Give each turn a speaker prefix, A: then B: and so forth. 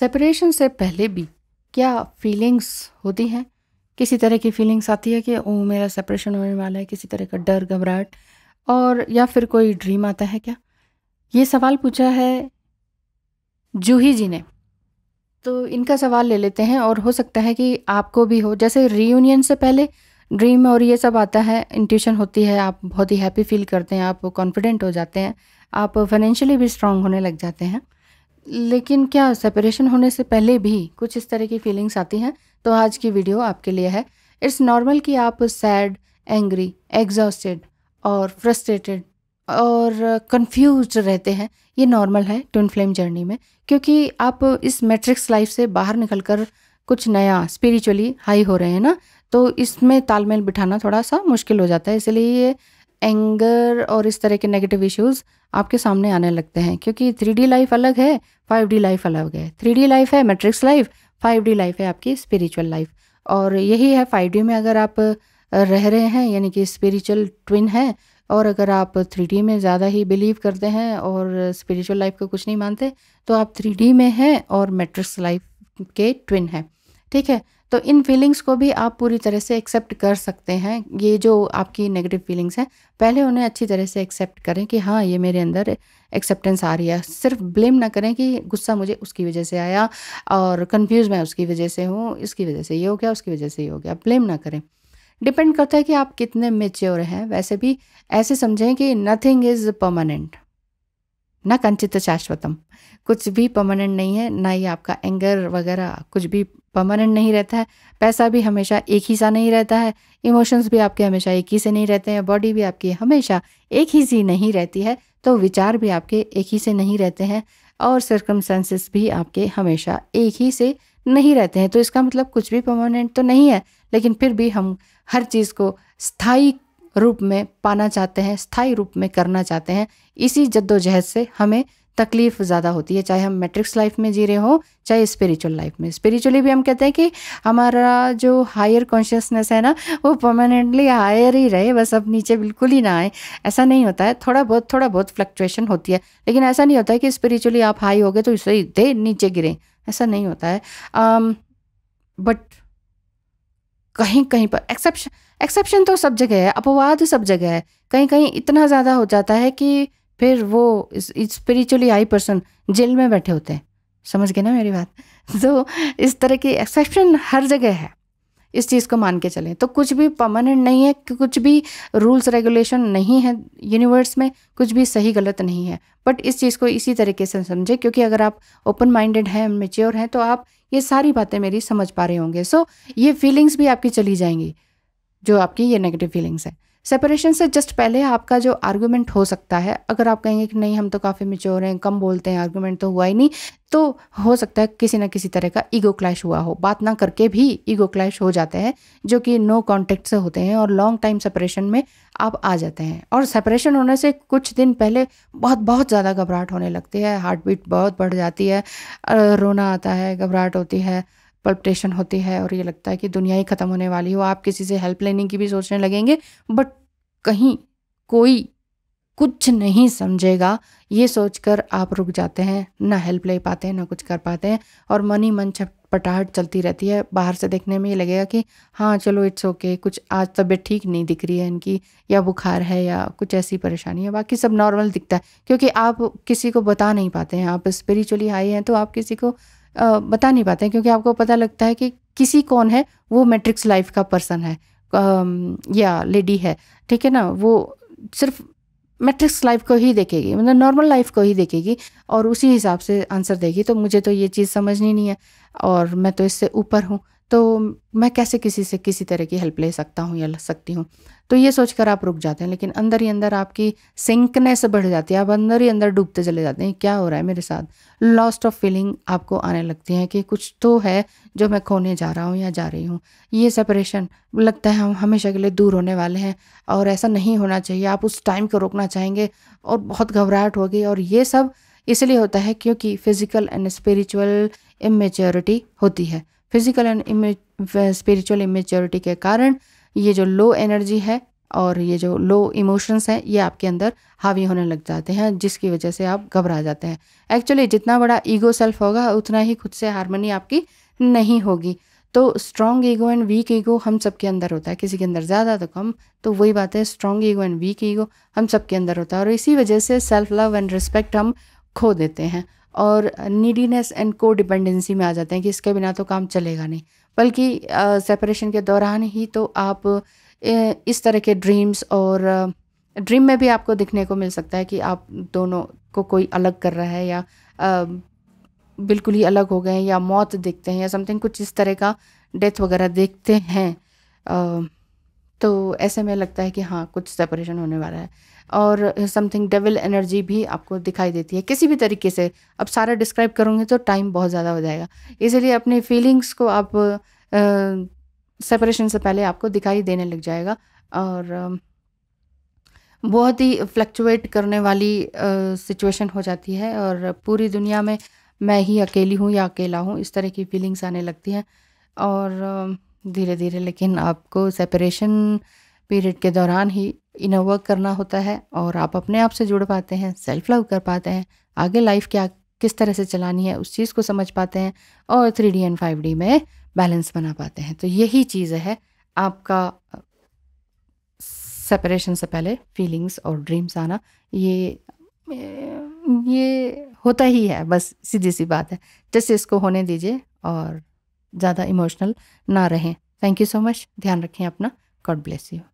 A: separation से पहले भी क्या फीलिंग्स होती हैं किसी तरह की फीलिंग्स आती है कि ओ मेरा सेपरेशन होने वाला है किसी तरह का डर घबराहट और या फिर कोई ड्रीम आता है क्या ये सवाल पूछा है जूही जी ने तो इनका सवाल ले लेते हैं और हो सकता है कि आपको भी हो जैसे रीयूनियन से पहले ड्रीम और ये सब आता है इंट्यूशन होती है आप बहुत ही हैप्पी फील करते हैं आप कॉन्फिडेंट हो जाते हैं आप फाइनेंशियली भी स्ट्रांग होने लग जाते हैं लेकिन क्या सेपरेशन होने से पहले भी कुछ इस तरह की फीलिंग्स आती हैं तो आज की वीडियो आपके लिए है इट्स नॉर्मल कि आप सैड एंग्री एग्जॉस्टेड और फ्रस्ट्रेटेड और कंफ्यूज रहते हैं ये नॉर्मल है ट्विन फ्लेम जर्नी में क्योंकि आप इस मैट्रिक्स लाइफ से बाहर निकल कर कुछ नया स्पिरिचुअली हाई हो रहे हैं ना तो इसमें तालमेल बिठाना थोड़ा सा मुश्किल हो जाता है इसलिए ये एंगर और इस तरह के नेगेटिव इश्यूज आपके सामने आने लगते हैं क्योंकि थ्री लाइफ अलग है फाइव लाइफ अलग है थ्री लाइफ है मेट्रिक्स लाइफ फाइव लाइफ है आपकी स्पिरिचुअल लाइफ और यही है फाइव में अगर आप रह रहे हैं यानी कि स्पिरिचुअल ट्विन है और अगर आप थ्री में ज़्यादा ही बिलीव करते हैं और स्पिरिचुअल लाइफ को कुछ नहीं मानते तो आप थ्री में हैं और मेट्रिक्स लाइफ के ट्विन हैं ठीक है तो इन फीलिंग्स को भी आप पूरी तरह से एक्सेप्ट कर सकते हैं ये जो आपकी नेगेटिव फीलिंग्स हैं पहले उन्हें अच्छी तरह से एक्सेप्ट करें कि हाँ ये मेरे अंदर एक्सेप्टेंस आ रही है सिर्फ ब्लेम ना करें कि गुस्सा मुझे उसकी वजह से आया और कंफ्यूज मैं उसकी वजह से हूँ इसकी वजह से ये हो गया उसकी वजह से ये हो गया ब्लेम ना करें डिपेंड करता है कि आप कितने मेच्योर हैं वैसे भी ऐसे समझें कि नथिंग इज़ परमानेंट ना कंचित शाश्वतम कुछ भी परमानेंट नहीं है ना ही आपका एंगर वगैरह कुछ भी परमानेंट नहीं रहता है पैसा भी हमेशा एक ही सा नहीं रहता है इमोशंस भी आपके हमेशा एक ही से नहीं रहते हैं बॉडी भी आपकी हमेशा एक ही सी नहीं रहती है तो विचार भी आपके एक ही से नहीं रहते हैं और सर्कमस्टेंसेस भी आपके हमेशा एक ही से नहीं रहते हैं तो इसका मतलब कुछ भी परमानेंट तो नहीं है लेकिन फिर भी हम हर चीज़ को स्थायी रूप में पाना चाहते हैं स्थायी रूप में करना चाहते हैं इसी जद्दोजहद से हमें तकलीफ ज़्यादा होती है चाहे हम मैट्रिक्स लाइफ में जी रहे हों चाहे स्पिरिचुअल लाइफ में स्पिरिचुअली भी हम कहते हैं कि हमारा जो हायर कॉन्शियसनेस है ना वो परमानेंटली हायर ही रहे बस अब नीचे बिल्कुल ही ना आए ऐसा नहीं होता है थोड़ा बहुत थोड़ा बहुत फ्लक्चुएशन होती है लेकिन ऐसा नहीं होता है कि स्पिरिचुअली आप हाई हो गए तो इससे दे नीचे गिरें ऐसा नहीं होता है बट um, कहीं कहीं पर एक्सेप्शन एक्सेप्शन तो सब जगह है अपवाद सब जगह है कहीं कहीं इतना ज़्यादा हो जाता है कि फिर वो स्पिरिचुअली हाई पर्सन जेल में बैठे होते हैं समझ गए ना मेरी बात तो इस तरह की एक्सेप्शन हर जगह है इस चीज़ को मान के चलें तो कुछ भी परमानेंट नहीं है कुछ भी रूल्स रेगुलेशन नहीं है यूनिवर्स में कुछ भी सही गलत नहीं है बट इस चीज़ को इसी तरीके से समझें क्योंकि अगर आप ओपन माइंडेड हैं मेच्योर हैं तो आप ये सारी बातें मेरी समझ पा रहे होंगे सो so, ये फीलिंग्स भी आपकी चली जाएंगी जो आपकी ये नेगेटिव फीलिंग्स है सेपरेशन से जस्ट पहले आपका जो आर्गुमेंट हो सकता है अगर आप कहेंगे कि नहीं हम तो काफ़ी मिच्योर हैं कम बोलते हैं आर्गुमेंट तो हुआ ही नहीं तो हो सकता है किसी ना किसी तरह का ईगो क्लैश हुआ हो बात ना करके भी ईगो क्लैश हो जाते हैं जो कि नो कॉन्टेक्ट से होते हैं और लॉन्ग टाइम सेपरेशन में आप आ जाते हैं और सेपरेशन होने से कुछ दिन पहले बहुत बहुत ज़्यादा घबराहट होने लगती है हार्ट बीट बहुत बढ़ जाती है रोना आता है घबराहट होती है पल्पटेशन होती है और ये लगता है कि दुनिया ही ख़त्म होने वाली हो आप किसी से हेल्प लेने की भी सोचने लगेंगे बट कहीं कोई कुछ नहीं समझेगा ये सोचकर आप रुक जाते हैं ना हेल्प ले पाते हैं ना कुछ कर पाते हैं और मन ही मन छपटाहट चलती रहती है बाहर से देखने में ये लगेगा कि हाँ चलो इट्स ओके okay, कुछ आज तबीयत ठीक नहीं दिख रही है इनकी या बुखार है या कुछ ऐसी परेशानी है बाकी सब नॉर्मल दिखता है क्योंकि आप किसी को बता नहीं पाते हैं आप स्पिरिचुअली हाई हैं तो आप किसी को बता नहीं पाते हैं क्योंकि आपको पता लगता है कि किसी कौन है वो मैट्रिक्स लाइफ का पर्सन है या लेडी है ठीक है ना वो सिर्फ मैट्रिक्स लाइफ को ही देखेगी मतलब नॉर्मल लाइफ को ही देखेगी और उसी हिसाब से आंसर देगी तो मुझे तो ये चीज़ समझनी नहीं है और मैं तो इससे ऊपर हूँ तो मैं कैसे किसी से किसी तरह की हेल्प ले सकता हूँ या ले सकती हूँ तो ये सोचकर आप रुक जाते हैं लेकिन अंदर ही अंदर आपकी सिंकनेस बढ़ जाती है आप अंदर ही अंदर डूबते चले जाते हैं क्या हो रहा है मेरे साथ लॉस्ट ऑफ फीलिंग आपको आने लगती है कि कुछ तो है जो मैं खोने जा रहा हूँ या जा रही हूँ ये सेपरेशन लगता है हम हमेशा के लिए दूर होने वाले हैं और ऐसा नहीं होना चाहिए आप उस टाइम को रोकना चाहेंगे और बहुत घबराहट होगी और ये सब इसलिए होता है क्योंकि फिजिकल एंड स्पिरिचुअल इमेच्योरिटी होती है फिजिकल एंड स्पिरिचुअल इमेच्योरिटी के कारण ये जो लो एनर्जी है और ये जो लो इमोशंस हैं ये आपके अंदर हावी होने लग जाते हैं जिसकी वजह से आप घबरा जाते हैं एक्चुअली जितना बड़ा ईगो सेल्फ होगा उतना ही खुद से हारमोनी आपकी नहीं होगी तो strong ego and weak ego हम सब के अंदर होता है किसी के अंदर ज़्यादा तो कम तो वही बात है strong ego and weak ego हम सब के अंदर होता है और इसी वजह से सेल्फ लव एंड रिस्पेक्ट हम खो देते हैं और नीडीनेस एंड को डिपेंडेंसी में आ जाते हैं कि इसके बिना तो काम चलेगा नहीं बल्कि सेपरेशन के दौरान ही तो आप इस तरह के ड्रीम्स और ड्रीम में भी आपको दिखने को मिल सकता है कि आप दोनों को कोई अलग कर रहा है या बिल्कुल ही अलग हो गए हैं या मौत देखते हैं या समथिंग कुछ इस तरह का डेथ वगैरह देखते हैं तो ऐसे में लगता है कि हाँ कुछ सेपरेशन होने वाला है और समथिंग डेविल एनर्जी भी आपको दिखाई देती है किसी भी तरीके से अब सारा डिस्क्राइब करूँगी तो टाइम बहुत ज़्यादा हो जाएगा इसीलिए अपनी फीलिंग्स को आप सेपरेशन से पहले आपको दिखाई देने लग जाएगा और बहुत ही फ्लक्चुएट करने वाली सिचुएशन हो जाती है और पूरी दुनिया में मैं ही अकेली हूँ या अकेला हूँ इस तरह की फीलिंग्स आने लगती हैं और धीरे धीरे लेकिन आपको सेपरेशन पीरियड के दौरान ही इनर वर्क करना होता है और आप अपने आप से जुड़ पाते हैं सेल्फ लव कर पाते हैं आगे लाइफ क्या किस तरह से चलानी है उस चीज़ को समझ पाते हैं और three D and five D में बैलेंस बना पाते हैं तो यही चीज़ है आपका सेपरेशन से पहले फीलिंग्स और ड्रीम्स आना ये ये होता ही है बस सीधी सी बात है जैसे इसको होने दीजिए और ज़्यादा इमोशनल ना रहें थैंक यू सो मच ध्यान रखें अपना गॉड ब्लेस यू